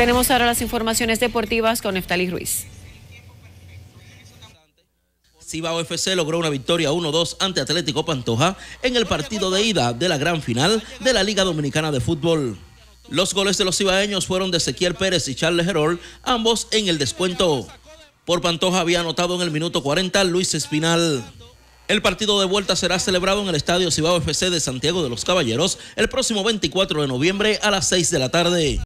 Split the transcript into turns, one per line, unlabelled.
Tenemos ahora las informaciones deportivas con Neftali Ruiz.
Cibao FC logró una victoria 1-2 ante Atlético Pantoja en el partido de ida de la gran final de la Liga Dominicana de Fútbol. Los goles de los cibaeños fueron de Ezequiel Pérez y Charles Herol, ambos en el descuento. Por Pantoja había anotado en el minuto 40 Luis Espinal. El partido de vuelta será celebrado en el Estadio Cibao FC de Santiago de los Caballeros el próximo 24 de noviembre a las 6 de la tarde.